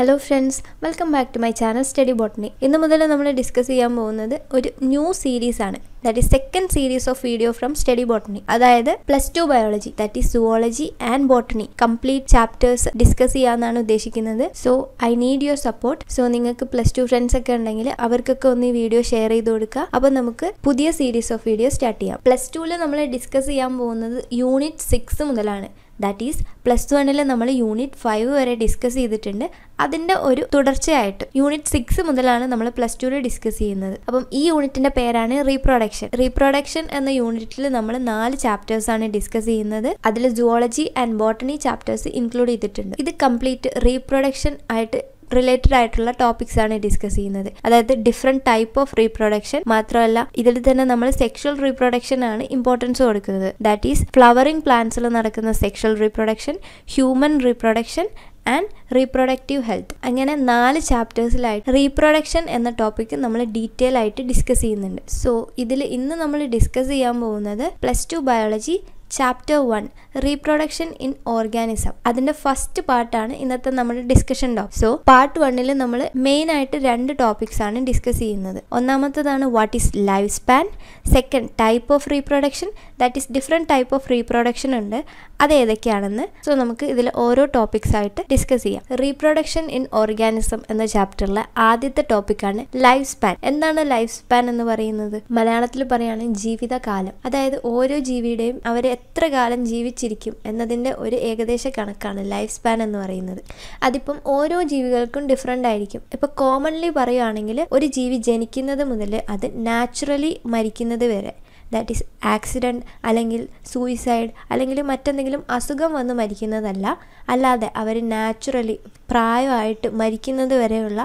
hello friends welcome back to my channel study botany ഇന്ന് മുതൽ നമ്മൾ ഡിസ്കസ് ചെയ്യാൻ പോകുന്നത് ഒരു ന്യൂ സീരീസ് ആണ് that is second series of video from study botany അതായത് plus two biology that is zoology and botany complete chapters discuss ചെയ്യാമെന്നാണ് ഉദ്ദേശിക്കുന്നത് so I need your support so നിങ്ങൾക്ക് പ്ലസ് ടു ഫ്രണ്ട്സ് ഒക്കെ ഉണ്ടെങ്കിൽ അവർക്കൊക്കെ ഒന്ന് ഈ വീഡിയോ ഷെയർ ചെയ്ത് കൊടുക്കുക അപ്പോൾ നമുക്ക് പുതിയ സീരീസ് ഓഫ് വീഡിയോ സ്റ്റാർട്ട് ചെയ്യാം പ്ലസ് ടുവിൽ നമ്മൾ ഡിസ്കസ് ചെയ്യാൻ പോകുന്നത് യൂണിറ്റ് സിക്സ് മുതലാണ് ദാറ്റ് ഈസ് പ്ലസ് വണ്ണിൽ നമ്മൾ യൂണിറ്റ് ഫൈവ് വരെ ഡിസ്കസ് ചെയ്തിട്ടുണ്ട് അതിൻ്റെ ഒരു തുടർച്ചയായിട്ട് യൂണിറ്റ് സിക്സ് മുതലാണ് നമ്മൾ പ്ലസ് ടുവിൽ ഡിസ്കസ് ചെയ്യുന്നത് അപ്പം ഈ യൂണിറ്റിൻ്റെ പേരാണ് റീപ്രൊഡക്ഷൻ റീപ്രൊഡക്ഷൻ എന്ന യൂണിറ്റിൽ നമ്മൾ നാല് ചാപ്റ്റേഴ്സാണ് ഡിസ്കസ് ചെയ്യുന്നത് അതിൽ zoology and botany chapters include ചെയ്തിട്ടുണ്ട് ഇത് കംപ്ലീറ്റ് റീപ്രൊഡക്ഷൻ ആയിട്ട് റിലേറ്റഡ് ആയിട്ടുള്ള ടോപ്പിക്സ് ആണ് ഡിസ്കസ് ചെയ്യുന്നത് അതായത് ഡിഫറെൻറ്റ് ടൈപ്പ് ഓഫ് റീപ്രൊഡക്ഷൻ മാത്രമല്ല ഇതിൽ തന്നെ നമ്മൾ സെക്ഷൽ റീപ്രൊഡക്ഷൻ ആണ് ഇമ്പോർട്ടൻസ് കൊടുക്കുന്നത് ദാറ്റ് ഈസ് ഫ്ലവറിംഗ് പ്ലാന്റ്സിൽ നടക്കുന്ന sexual reproduction human reproduction and reproductive health അങ്ങനെ നാല് ചാപ്റ്റേഴ്സിലായിട്ട് റീപ്രൊഡക്ഷൻ എന്ന ടോപ്പിക്ക് നമ്മൾ ഡീറ്റെയിൽ ആയിട്ട് ഡിസ്കസ് ചെയ്യുന്നുണ്ട് സോ ഇതിൽ ഇന്ന് നമ്മൾ ഡിസ്കസ് ചെയ്യാൻ പോകുന്നത് plus two biology chapter one reproduction in organism അതിന്റെ ഫസ്റ്റ് പാർട്ടാണ് ഇന്നത്തെ നമ്മുടെ ഡിസ്കഷൻ ടോപ്പ് സോ പാർട്ട് വണ്ണിൽ നമ്മൾ മെയിൻ ആയിട്ട് രണ്ട് ടോപ്പിക്സ് ആണ് ഡിസ്കസ് ചെയ്യുന്നത് ഒന്നാമത്തതാണ് what is life span second type of reproduction that is different type of reproduction ഉണ്ട് അത് ഏതൊക്കെയാണെന്ന് സോ നമുക്ക് ഇതിൽ ഓരോ ടോപ്പിക്സ് ആയിട്ട് ഡിസ്കസ് ചെയ്യാം റീപ്രൊഡക്ഷൻ ഇൻ ഓർഗാനിസം എന്ന ചാപ്റ്ററിലെ ആദ്യത്തെ ടോപ്പിക്കാണ് ലൈഫ് സ്പാൻ എന്താണ് ലൈഫ് സ്പാൻ എന്ന് പറയുന്നത് മലയാളത്തിൽ പറയുകയാണെങ്കിൽ ജീവിതകാലം അതായത് ഓരോ ജീവിയുടെയും അവരെ എത്ര കാലം ജീവിച്ചിരിക്കും എന്നതിൻ്റെ ഒരു ഏകദേശ കണക്കാണ് ലൈഫ് സ്പാൻ എന്ന് പറയുന്നത് അതിപ്പം ഓരോ ജീവികൾക്കും ഡിഫറെൻ്റ് ആയിരിക്കും ഇപ്പോൾ കോമൺലി പറയുകയാണെങ്കിൽ ഒരു ജീവി ജനിക്കുന്നത് മുതൽ അത് നാച്ചുറലി മരിക്കുന്നത് വരെ ദാറ്റ് ഈസ് ആക്സിഡൻറ്റ് അല്ലെങ്കിൽ സൂയിസൈഡ് അല്ലെങ്കിൽ മറ്റെന്തെങ്കിലും അസുഖം വന്ന് മരിക്കുന്നതല്ല അല്ലാതെ അവർ നാച്ചുറലി പ്രായമായിട്ട് മരിക്കുന്നത് വരെയുള്ള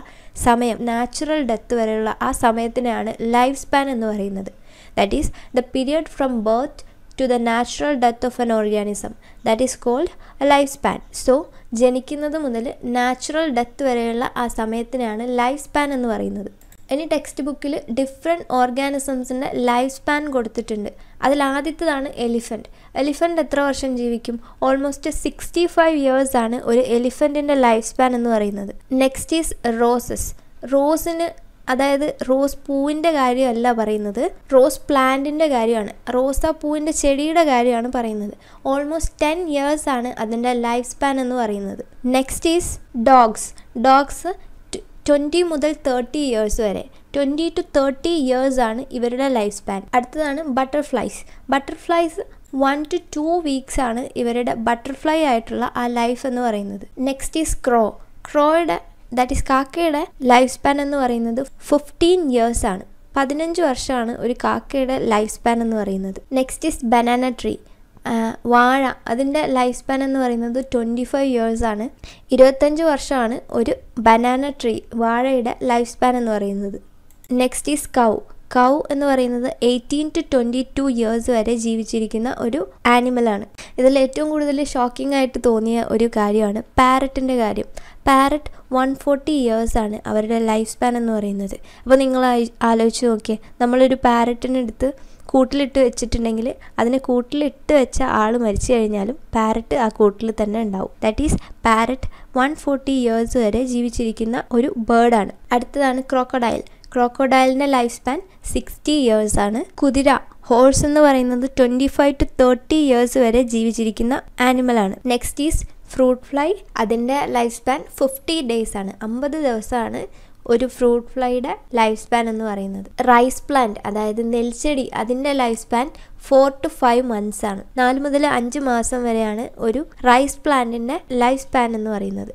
സമയം നാച്ചുറൽ ഡെത്ത് വരെയുള്ള ആ സമയത്തിനെയാണ് ലൈഫ് സ്പാൻ എന്ന് പറയുന്നത് that is the period from birth to the natural death of N organism that is called A life span so ജനിക്കുന്നത് മുതൽ നാച്ചുറൽ ഡെത്ത് വരെയുള്ള ആ സമയത്തിനാണ് ലൈഫ് സ്പാൻ എന്ന് പറയുന്നത് ഇനി ടെക്സ്റ്റ് ബുക്കിൽ ഡിഫറെൻറ്റ് ഓർഗാനിസംസിൻ്റെ ലൈഫ് സ്പാൻ കൊടുത്തിട്ടുണ്ട് അതിൽ ആദ്യത്തതാണ് എലിഫൻറ്റ് എലിഫൻറ്റ് എത്ര വർഷം ജീവിക്കും ഓൾമോസ്റ്റ് സിക്സ്റ്റി ഫൈവ് ഇയേഴ്സാണ് ഒരു എലിഫൻറ്റിൻ്റെ ലൈഫ് സ്പാൻ എന്ന് പറയുന്നത് നെക്സ്റ്റ് ഈസ് റോസസ് റോസിന് അതായത് റോസ് പൂവിൻ്റെ കാര്യമല്ല പറയുന്നത് റോസ് പ്ലാന്റിൻ്റെ കാര്യമാണ് റോസാ പൂവിൻ്റെ ചെടിയുടെ കാര്യമാണ് പറയുന്നത് ഓൾമോസ്റ്റ് ടെൻ ഇയേഴ്സ് ആണ് അതിൻ്റെ ലൈഫ് സ്പാൻ എന്ന് പറയുന്നത് next is dogs dogs twenty മുതൽ തേർട്ടി ഇയേഴ്സ് വരെ ട്വൻറ്റി ടു തേർട്ടി ഇയേഴ്സ് ആണ് ഇവരുടെ ലൈഫ് സ്പാൻ അടുത്തതാണ് butterflies butterflies one to two weeks ആണ് ഇവരുടെ ബട്ടർഫ്ലൈ ആയിട്ടുള്ള ആ ലൈഫ് എന്ന് പറയുന്നത് നെക്സ്റ്റ് ഈസ് ക്രോ ക്രോയുടെ ദാറ്റ് ഈസ് കാക്കയുടെ ലൈഫ് സ്പാൻ എന്ന് പറയുന്നത് ഫിഫ്റ്റീൻ ഇയേഴ്സ് ആണ് പതിനഞ്ച് വർഷമാണ് ഒരു കാക്കയുടെ ലൈഫ് സ്പാൻ എന്ന് പറയുന്നത് നെക്സ്റ്റ് ഈസ് ബനാന ട്രീ വാഴ അതിൻ്റെ ലൈഫ് സ്പാൻ എന്ന് പറയുന്നത് ട്വൻറ്റി ഫൈവ് ഇയേഴ്സ് ആണ് ഇരുപത്തഞ്ച് വർഷമാണ് ഒരു ബനാന ട്രീ വാഴയുടെ ലൈഫ് സ്പാൻ എന്ന് പറയുന്നത് നെക്സ്റ്റ് ഈസ് കൗ കൗ എന്ന് പറയുന്നത് eighteen to twenty two years വരെ ജീവിച്ചിരിക്കുന്ന ഒരു ആനിമലാണ് ഇതിൽ ഏറ്റവും കൂടുതൽ ഷോക്കിംഗ് ആയിട്ട് തോന്നിയ ഒരു കാര്യമാണ് പാരറ്റിൻ്റെ കാര്യം പാരറ്റ് വൺ ഫോർട്ടി ഇയേഴ്സാണ് അവരുടെ ലൈഫ് സ്പാൻ എന്ന് പറയുന്നത് അപ്പോൾ നിങ്ങൾ ആലോചിച്ച് നോക്കിയേ നമ്മളൊരു പാരറ്റിനെടുത്ത് കൂട്ടിലിട്ട് വെച്ചിട്ടുണ്ടെങ്കിൽ അതിനെ കൂട്ടിലിട്ട് വെച്ച ആൾ മരിച്ചു കഴിഞ്ഞാലും പാരറ്റ് ആ കൂട്ടിൽ തന്നെ ഉണ്ടാവും that is parrot one forty years വരെ ജീവിച്ചിരിക്കുന്ന ഒരു ബേർഡാണ് അടുത്തതാണ് ക്രോക്കഡൈൽ ക്രോക്കോഡയലിൻ്റെ ലൈഫ് സ്പാൻ സിക്സ്റ്റി ഇയേഴ്സ് ആണ് കുതിര ഹോഴ്സ് എന്ന് പറയുന്നത് twenty five to thirty years വരെ ജീവിച്ചിരിക്കുന്ന ആനിമലാണ് നെക്സ്റ്റ് ഈസ് ഫ്രൂട്ട് ഫ്ലൈ അതിൻ്റെ ലൈഫ് സ്പാൻ ഫിഫ്റ്റി ഡേയ്സ് ആണ് അമ്പത് ദിവസമാണ് ഒരു ഫ്രൂട്ട് ഫ്ലൈയുടെ ലൈഫ് സ്പാൻ എന്ന് പറയുന്നത് റൈസ് പ്ലാന്റ് അതായത് നെൽച്ചെടി അതിൻ്റെ life span four to five months ആണ് നാല് മുതൽ അഞ്ച് മാസം വരെയാണ് ഒരു റൈസ് പ്ലാന്റിൻ്റെ ലൈഫ് സ്പാൻ എന്ന് പറയുന്നത്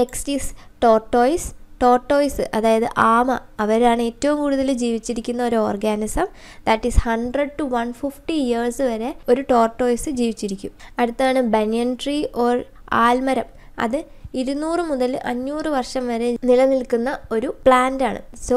നെക്സ്റ്റ് ഈസ് ടോട്ടോയ്സ് ടോട്ടോയ്സ് അതായത് ആമ അവരാണ് ഏറ്റവും കൂടുതൽ ജീവിച്ചിരിക്കുന്ന ഒരു organism that is hundred to one fifty years വരെ ഒരു ടോട്ടോയ്സ് ജീവിച്ചിരിക്കും അടുത്താണ് ബനിയൻ ട്രീ ഓർ ആൽമരം അത് ഇരുന്നൂറ് മുതൽ അഞ്ഞൂറ് വർഷം വരെ നിലനിൽക്കുന്ന ഒരു പ്ലാന്റ് ആണ് so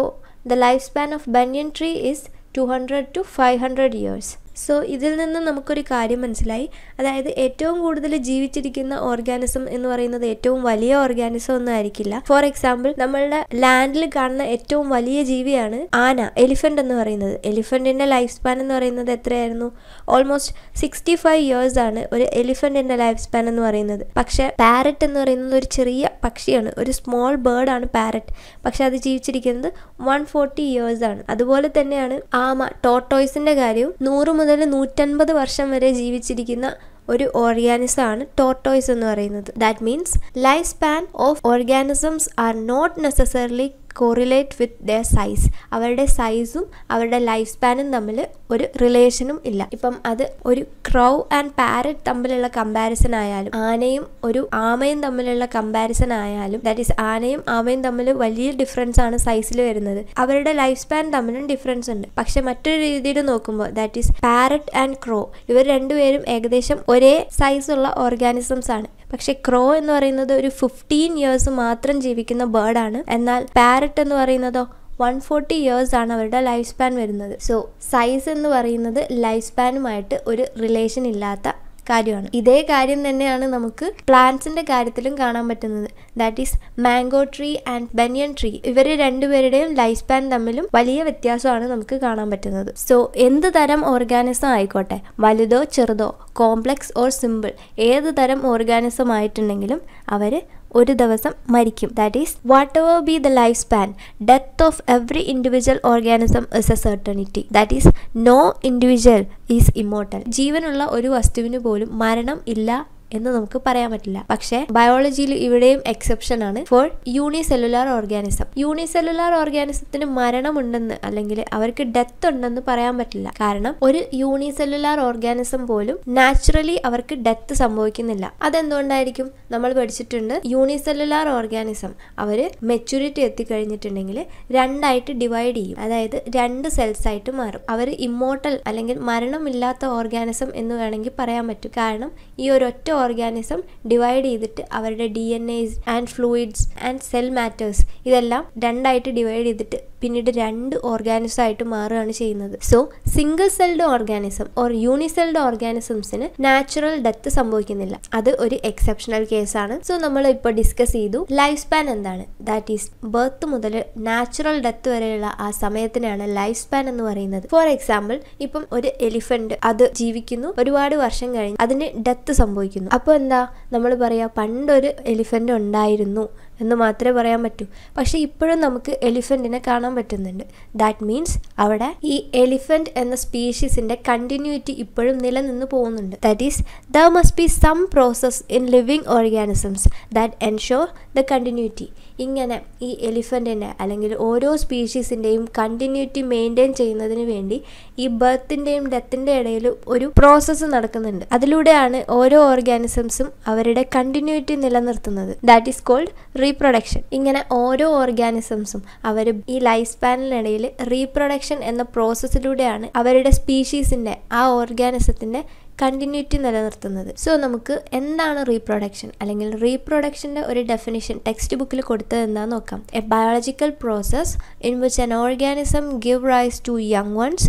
the life span of banyan tree is two hundred to five hundred years so ഇതിൽ നിന്ന് നമുക്കൊരു കാര്യം മനസ്സിലായി അതായത് ഏറ്റവും കൂടുതൽ ജീവിച്ചിരിക്കുന്ന ഓർഗാനിസം എന്ന് പറയുന്നത് ഏറ്റവും വലിയ ഓർഗാനിസം ഒന്നും ആയിരിക്കില്ല ഫോർ എക്സാമ്പിൾ നമ്മളുടെ ലാൻഡിൽ കാണുന്ന ഏറ്റവും വലിയ ജീവിയാണ് ആന എലിഫന്റ് എന്ന് പറയുന്നത് എലിഫന്റിന്റെ ലൈഫ് സ്പാൻ എന്ന് പറയുന്നത് എത്രയായിരുന്നു ഓൾമോസ്റ്റ് സിക്സ്റ്റി ഫൈവ് ഇയേഴ്സ് ആണ് ഒരു എലിഫന്റിന്റെ ലൈഫ് സ്പാൻ എന്ന് പറയുന്നത് പക്ഷെ പാരറ്റ് എന്ന് പറയുന്നത് ഒരു ചെറിയ പക്ഷിയാണ് ഒരു സ്മോൾ ബേർഡ് ആണ് പാരറ്റ് പക്ഷെ അത് ജീവിച്ചിരിക്കുന്നത് വൺ ഫോർട്ടി ഇയേഴ്സ് ആണ് അതുപോലെ തന്നെയാണ് ആമ ടോട്ടോയ്സിന്റെ കാര്യവും നൂറ് മുതൽ മുതൽ നൂറ്റൻപത് വർഷം വരെ ജീവിച്ചിരിക്കുന്ന ഒരു ഓർഗാനിസം ആണ് ടോർട്ടോയ്സ് എന്ന് പറയുന്നത് that means life span of organisms are not necessarily correlate with the size അവരുടെ സൈസും അവരുടെ ലൈഫ് സ്പാനും തമ്മിൽ ഒരു റിലേഷനും ഇല്ല ഇപ്പം അത് ഒരു ക്രൗ ആൻഡ് പാരറ്റ് തമ്മിലുള്ള കമ്പാരിസൺ ആയാലും ആനയും ഒരു ആമയും തമ്മിലുള്ള കമ്പാരിസൺ ആയാലും ദാറ്റ് ഈസ് ആനയും ആമയും തമ്മിൽ വലിയ ഡിഫറൻസ് ആണ് സൈസിൽ വരുന്നത് അവരുടെ ലൈഫ് സ്പാൻ തമ്മിലും ഡിഫറൻസ് ഉണ്ട് പക്ഷെ മറ്റൊരു രീതിയിൽ നോക്കുമ്പോൾ that is parrot and crow ഇവർ രണ്ടുപേരും ഏകദേശം ഒരേ സൈസുള്ള ഓർഗാനിസംസ് ആണ് പക്ഷേ ക്രോ എന്ന് പറയുന്നത് ഒരു ഫിഫ്റ്റീൻ ഇയേഴ്സ് മാത്രം ജീവിക്കുന്ന ബേർഡാണ് എന്നാൽ പാരറ്റ് എന്ന് പറയുന്നതോ വൺ ഫോർട്ടി ഇയേഴ്സ് ആണ് അവരുടെ ലൈഫ് സ്പാൻ വരുന്നത് സോ സൈസ് എന്ന് പറയുന്നത് ലൈഫ് സ്പാനുമായിട്ട് ഒരു റിലേഷൻ ഇല്ലാത്ത കാര്യമാണ് ഇതേ കാര്യം തന്നെയാണ് നമുക്ക് പ്ലാന്റ്സിന്റെ കാര്യത്തിലും കാണാൻ പറ്റുന്നത് that is mango tree and banyan tree ഇവർ രണ്ടുപേരുടെയും ലൈഫ് സ്പാൻ തമ്മിലും വലിയ വ്യത്യാസമാണ് നമുക്ക് കാണാൻ പറ്റുന്നത് സോ എന്ത് തരം ഓർഗാനിസം ആയിക്കോട്ടെ വലുതോ ചെറുതോ കോംപ്ലക്സ് ഓർ സിമ്പിൾ ഏത് തരം ഓർഗാനിസം ആയിട്ടുണ്ടെങ്കിലും അവർ ഒരു ദിവസം മരിക്കും that is whatever be the life span death of every individual organism is a certainty that is no individual is immortal ജീവനുള്ള ഒരു വസ്തുവിന് പോലും മരണം ഇല്ല എന്ന് നമുക്ക് പറയാൻ പറ്റില്ല പക്ഷെ ബയോളജിയിൽ ഇവിടെയും എക്സെപ്ഷൻ ആണ് ഫോർ യൂണിസെല്ലുലാർ ഓർഗാനിസം യൂണിസെല്ലുലാർ ഓർഗാനിസത്തിന് മരണമുണ്ടെന്ന് അല്ലെങ്കിൽ അവർക്ക് ഡെത്ത് ഉണ്ടെന്ന് പറയാൻ പറ്റില്ല കാരണം ഒരു യൂണിസെല്ലുലാർ ഓർഗാനിസം പോലും നാച്ചുറലി അവർക്ക് ഡെത്ത് സംഭവിക്കുന്നില്ല അതെന്തുകൊണ്ടായിരിക്കും നമ്മൾ പഠിച്ചിട്ടുണ്ട് യൂണിസെല്ലുലാർ ഓർഗാനിസം അവർ മെച്യൂരിറ്റി എത്തിക്കഴിഞ്ഞിട്ടുണ്ടെങ്കിൽ രണ്ടായിട്ട് ഡിവൈഡ് ചെയ്യും അതായത് രണ്ട് സെൽസ് ആയിട്ട് മാറും അവർ ഇമ്മോർട്ടൽ അല്ലെങ്കിൽ മരണമില്ലാത്ത ഓർഗാനിസം എന്ന് വേണമെങ്കിൽ പറയാൻ പറ്റും കാരണം ഈ ഒരൊറ്റ ഓർഗാനിസം ഡിവൈഡ് ചെയ്തിട്ട് അവരുടെ D N S and fluids and cell matters ഇതെല്ലാം രണ്ടായിട്ട് ഡിവൈഡ് ചെയ്തിട്ട് പിന്നീട് രണ്ട് ഓർഗാനിസം ആയിട്ട് മാറുകയാണ് ചെയ്യുന്നത് so single celled organism or unicelled ഓർഗാനിസംസിന് നാച്ചുറൽ ഡെത്ത് സംഭവിക്കുന്നില്ല അത് ഒരു എക്സെപ്ഷണൽ കേസാണ് സോ നമ്മൾ ഇപ്പോൾ ഡിസ്കസ് ചെയ്തു ലൈഫ് സ്പാൻ എന്താണ് ദാറ്റ് ഈസ് ബർത്ത് മുതൽ നാച്ചുറൽ ഡെത്ത് വരെയുള്ള ആ സമയത്തിനാണ് ലൈഫ് സ്പാൻ എന്ന് പറയുന്നത് ഫോർ എക്സാമ്പിൾ ഇപ്പം ഒരു എലിഫന്റ് അത് ജീവിക്കുന്നു ഒരുപാട് വർഷം കഴിഞ്ഞ് അതിന് ഡെത്ത് സംഭവിക്കുന്നു അപ്പോൾ എന്താ നമ്മൾ പറയാ പണ്ടൊരു എലിഫന്റ് ഉണ്ടായിരുന്നു എന്ന് മാത്രമേ പറയാൻ പറ്റൂ പക്ഷെ ഇപ്പോഴും നമുക്ക് എലിഫൻറ്റിനെ കാണാൻ പറ്റുന്നുണ്ട് ദാറ്റ് മീൻസ് അവിടെ ഈ എലിഫൻറ്റ് എന്ന സ്പീഷീസിന്റെ കണ്ടിന്യൂറ്റി ഇപ്പോഴും നിലനിന്ന് പോകുന്നുണ്ട് that is the must be some process in living organisms that ensure the continuity ഇങ്ങനെ ഈ എലിഫൻറ്റിൻ്റെ അല്ലെങ്കിൽ ഓരോ സ്പീഷീസിൻ്റെയും കണ്ടിന്യൂറ്റി മെയിൻറ്റെയിൻ ചെയ്യുന്നതിന് വേണ്ടി ഈ ബർത്തിൻ്റെയും ഡെത്തിൻ്റെ ഇടയിൽ ഒരു പ്രോസസ്സ് നടക്കുന്നുണ്ട് അതിലൂടെയാണ് ഓരോ ഓർഗാനിസംസും അവരുടെ കണ്ടിന്യൂറ്റി നിലനിർത്തുന്നത് ദാറ്റ് ഈസ് കോൾഡ് റീപ്രൊഡക്ഷൻ ഇങ്ങനെ ഓരോ ഓർഗാനിസംസും അവർ ഈ ലൈഫ് സ്പാനിനിടയിൽ റീപ്രൊഡക്ഷൻ എന്ന പ്രോസസ്സിലൂടെയാണ് അവരുടെ സ്പീഷീസിൻ്റെ ആ ഓർഗാനിസത്തിൻ്റെ കണ്ടിന്യൂറ്റി നിലനിർത്തുന്നത് സോ നമുക്ക് എന്താണ് റീപ്രൊഡക്ഷൻ അല്ലെങ്കിൽ റീപ്രൊഡക്ഷൻ്റെ ഒരു ഡെഫിനിഷൻ ടെക്സ്റ്റ് ബുക്കിൽ കൊടുത്തത് എന്താണെന്ന് നോക്കാം a biological process in which an organism give rise to young ones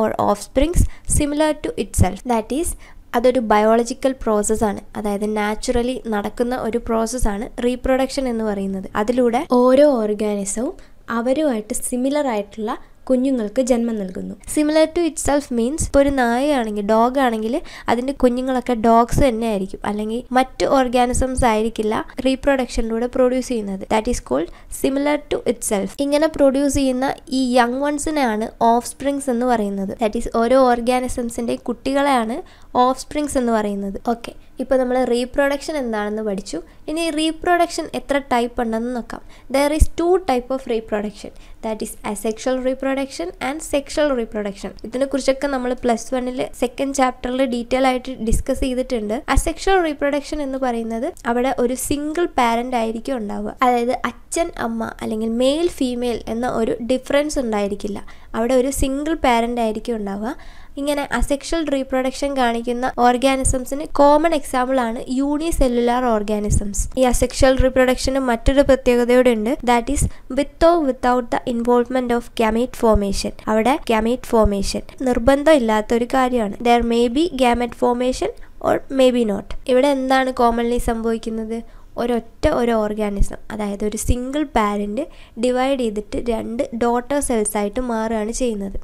or offsprings similar to itself that is അതൊരു ബയോളജിക്കൽ പ്രോസസ്സാണ് അതായത് നാച്ചുറലി നടക്കുന്ന ഒരു പ്രോസസ്സാണ് റീപ്രൊഡക്ഷൻ എന്ന് പറയുന്നത് അതിലൂടെ ഓരോ ഓർഗാനിസവും അവരുമായിട്ട് സിമിലർ ആയിട്ടുള്ള കുഞ്ഞുങ്ങൾക്ക് ജന്മം നൽകുന്നു similar to itself means ഇപ്പോൾ ഒരു നായയാണെങ്കിൽ ഡോഗ് ആണെങ്കിൽ അതിൻ്റെ കുഞ്ഞുങ്ങളൊക്കെ ഡോഗ്സ് തന്നെ ആയിരിക്കും അല്ലെങ്കിൽ മറ്റ് ഓർഗാനിസംസ് ആയിരിക്കില്ല റീപ്രൊഡക്ഷനിലൂടെ പ്രൊഡ്യൂസ് ചെയ്യുന്നത് that is called similar to itself ഇങ്ങനെ പ്രൊഡ്യൂസ് ചെയ്യുന്ന ഈ യങ് വൺസിനെയാണ് ഓഫ് സ്പ്രിങ്സ് എന്ന് പറയുന്നത് ദാറ്റ് ഈസ് ഓരോ ഓർഗാനിസംസിൻ്റെ കുട്ടികളെയാണ് ഓഫ് സ്പ്രിങ്സ് എന്ന് പറയുന്നത് ഓക്കെ ഇപ്പോൾ നമ്മൾ റീപ്രൊഡക്ഷൻ എന്താണെന്ന് പഠിച്ചു ഇനി റീപ്രൊഡക്ഷൻ എത്ര ടൈപ്പ് ഉണ്ടെന്ന് നോക്കാം there is two type of reproduction that is asexual reproduction and sexual reproduction ഇതിനെക്കുറിച്ചൊക്കെ നമ്മൾ പ്ലസ് വണ്ണിൽ സെക്കൻഡ് ചാപ്റ്ററിൽ ഡീറ്റെയിൽ ആയിട്ട് ഡിസ്കസ് ചെയ്തിട്ടുണ്ട് അസെക്ഷൽ റീപ്രൊഡക്ഷൻ എന്ന് പറയുന്നത് അവിടെ ഒരു സിംഗിൾ പാരൻ്റ് ആയിരിക്കും ഉണ്ടാവുക അതായത് അച്ഛൻ അമ്മ അല്ലെങ്കിൽ മെയിൽ ഫീമെയിൽ എന്ന ഒരു ഡിഫറൻസ് ഉണ്ടായിരിക്കില്ല അവിടെ ഒരു സിംഗിൾ പാരൻ്റ് ആയിരിക്കും ഉണ്ടാവുക ഇങ്ങനെ അസെക്ഷൽ റീപ്രൊഡക്ഷൻ കാണിക്കുന്ന ഓർഗാനിസംസിന് കോമൺ ആണ് യൂണി സെല്ലുലാർ ഓർഗാനിസംസ് ഈ അസെക്ഷൽ റീപ്രൊഡക്ഷന് മറ്റൊരു പ്രത്യേകതയോടെ ഉണ്ട് that is with or without the involvement of gamete formation അവിടെ ഗ്യാമേറ്റ് ഫോർമേഷൻ നിർബന്ധം ഇല്ലാത്ത ഒരു കാര്യമാണ് there may be gamete formation or may be not ഇവിടെ എന്താണ് കോമൺലി സംഭവിക്കുന്നത് ഒരൊറ്റ ഒരു ഓർഗാനിസം അതായത് ഒരു സിംഗിൾ പാരൻറ്റ് ഡിവൈഡ് ചെയ്തിട്ട് രണ്ട് ഡോട്ടർ സെൽസ് ആയിട്ട് മാറുകയാണ് ചെയ്യുന്നത്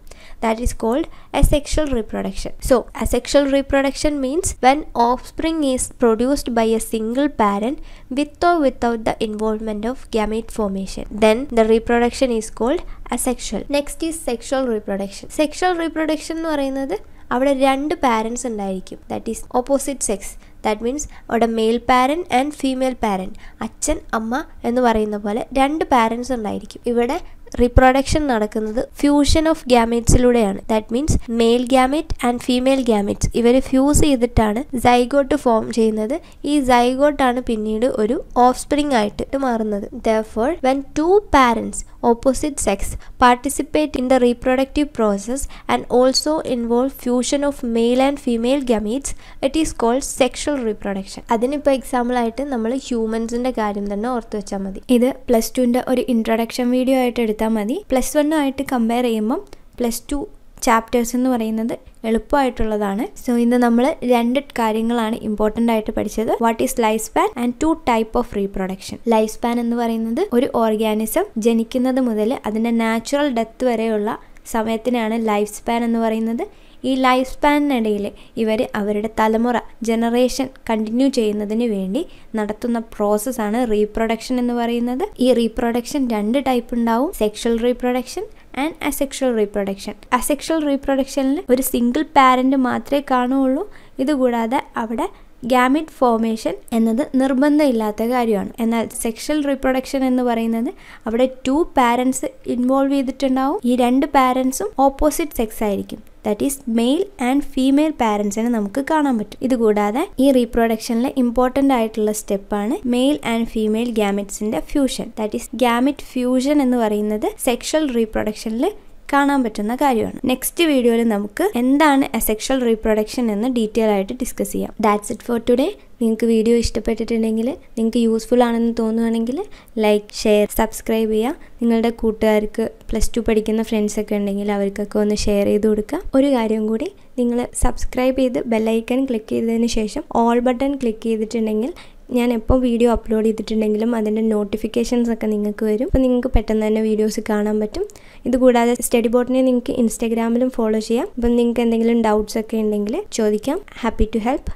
that is called asexual reproduction so asexual reproduction means when offspring is produced by a single parent with or without the involvement of gamete formation then the reproduction is called asexual next is sexual reproduction sexual reproduction എന്ന് പറയുന്നത് അവിടെ രണ്ട് parents ഉണ്ടായിരിക്കും that is opposite sex that means അവിടെ male parent and female parent അച്ഛൻ അമ്മ എന്ന് പറയുന്ന പോലെ രണ്ട് പാരൻസ് ഉണ്ടായിരിക്കും ഇവിടെ റീപ്രൊഡക്ഷൻ നടക്കുന്നത് ഫ്യൂഷൻ ഓഫ് ഗ്യാമേറ്റ്സിലൂടെയാണ് that means male gamete and female gametes ഇവർ ഫ്യൂസ് ചെയ്തിട്ടാണ് സൈഗോട്ട് ഫോം ചെയ്യുന്നത് ഈ സൈഗോട്ടാണ് പിന്നീട് ഒരു ഓഫ് സ്പ്രിംഗ് ആയിട്ട് മാറുന്നത് the fall when two parents opposite sex participate in the reproductive process and also involve fusion of male and female gametes it is called sexual reproduction അതിനിപ്പോൾ example ആയിട്ട് നമ്മൾ ഹ്യൂമൻസിൻ്റെ കാര്യം തന്നെ ഓർത്ത് വെച്ചാൽ മതി ഇത് പ്ലസ് ടുവിൻ്റെ ഒരു ഇൻട്രൊഡക്ഷൻ വീഡിയോ ആയിട്ട് എടുത്താൽ മതി പ്ലസ് വണ്ണുമായിട്ട് കമ്പയർ ചെയ്യുമ്പം പ്ലസ് ടു ചാപ്റ്റേഴ്സ് എന്ന് പറയുന്നത് എളുപ്പമായിട്ടുള്ളതാണ് സോ ഇന്ന് നമ്മൾ രണ്ട് കാര്യങ്ങളാണ് ഇമ്പോർട്ടൻ്റ് ആയിട്ട് പഠിച്ചത് what is life span and two type of reproduction life span എന്ന് പറയുന്നത് ഒരു ഓർഗാനിസം ജനിക്കുന്നത് മുതൽ അതിൻ്റെ നാച്ചുറൽ ഡെത്ത് വരെയുള്ള സമയത്തിനാണ് ലൈഫ് സ്പാൻ എന്ന് പറയുന്നത് ഈ ലൈഫ് സ്പാനിനിടയിൽ ഇവർ അവരുടെ തലമുറ ജനറേഷൻ കണ്ടിന്യൂ ചെയ്യുന്നതിന് വേണ്ടി നടത്തുന്ന പ്രോസസ്സാണ് റീപ്രൊഡക്ഷൻ എന്ന് പറയുന്നത് ഈ റീപ്രൊഡക്ഷൻ രണ്ട് ടൈപ്പ് ഉണ്ടാവും sexual reproduction and asexual reproduction asexual റീപ്രൊഡക്ഷനിൽ ഒരു സിംഗിൾ പാരൻ്റ് മാത്രമേ കാണുകയുള്ളൂ ഇതുകൂടാതെ അവിടെ ഗ്യാമിറ്റ് ഫോർമേഷൻ എന്നത് നിർബന്ധമില്ലാത്ത കാര്യമാണ് എന്നാൽ സെക്ഷൽ റീപ്രൊഡക്ഷൻ എന്ന് പറയുന്നത് അവിടെ ടു പാരൻസ് ഇൻവോൾവ് ചെയ്തിട്ടുണ്ടാവും ഈ രണ്ട് പാരൻസും ഓപ്പോസിറ്റ് സെക്സ് ആയിരിക്കും that is male and female പാരൻസിനെ നമുക്ക് കാണാൻ പറ്റും ഇതുകൂടാതെ ഈ റീപ്രൊഡക്ഷനിലെ ഇമ്പോർട്ടൻ്റ് ആയിട്ടുള്ള സ്റ്റെപ്പാണ് മെയിൽ ആൻഡ് ഫീമെയിൽ ഗ്യാമിറ്റ്സിൻ്റെ fusion that is gamete fusion എന്ന് പറയുന്നത് സെക്ഷൽ റീപ്രൊഡക്ഷനിൽ കാണാൻ പറ്റുന്ന കാര്യമാണ് നെക്സ്റ്റ് വീഡിയോയിൽ നമുക്ക് എന്താണ് അസെക്ഷൽ റീപ്രൊഡക്ഷൻ എന്ന് ഡീറ്റെയിൽ ആയിട്ട് ഡിസ്കസ് ചെയ്യാം ദാറ്റ്സ് ഇറ്റ് ഫോർ ടുഡേ നിങ്ങൾക്ക് വീഡിയോ ഇഷ്ടപ്പെട്ടിട്ടുണ്ടെങ്കിൽ നിങ്ങൾക്ക് യൂസ്ഫുൾ ആണെന്ന് തോന്നുകയാണെങ്കിൽ ലൈക്ക് ഷെയർ സബ്സ്ക്രൈബ് ചെയ്യുക നിങ്ങളുടെ കൂട്ടുകാർക്ക് പ്ലസ് ടു പഠിക്കുന്ന ഫ്രണ്ട്സൊക്കെ ഉണ്ടെങ്കിൽ അവർക്കൊക്കെ ഒന്ന് ഷെയർ ചെയ്ത് കൊടുക്കുക ഒരു കാര്യം കൂടി നിങ്ങൾ സബ്സ്ക്രൈബ് ചെയ്ത് ബെല്ലൈക്കൺ ക്ലിക്ക് ചെയ്തതിന് ശേഷം ഓൾ ബട്ടൺ ക്ലിക്ക് ചെയ്തിട്ടുണ്ടെങ്കിൽ ഞാൻ എപ്പോൾ വീഡിയോ അപ്ലോഡ് ചെയ്തിട്ടുണ്ടെങ്കിലും അതിൻ്റെ നോട്ടിഫിക്കേഷൻസ് ഒക്കെ നിങ്ങൾക്ക് വരും അപ്പോൾ നിങ്ങൾക്ക് പെട്ടെന്ന് തന്നെ വീഡിയോസ് കാണാൻ പറ്റും ഇതുകൂടാതെ സ്റ്റഡി ബോട്ടിനെ നിങ്ങൾക്ക് ഇൻസ്റ്റാഗ്രാമിലും ഫോളോ ചെയ്യാം അപ്പം നിങ്ങൾക്ക് എന്തെങ്കിലും ഡൗട്ട്സ് ഒക്കെ ഉണ്ടെങ്കിൽ ചോദിക്കാം happy to help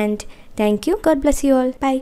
and thank you God bless you all by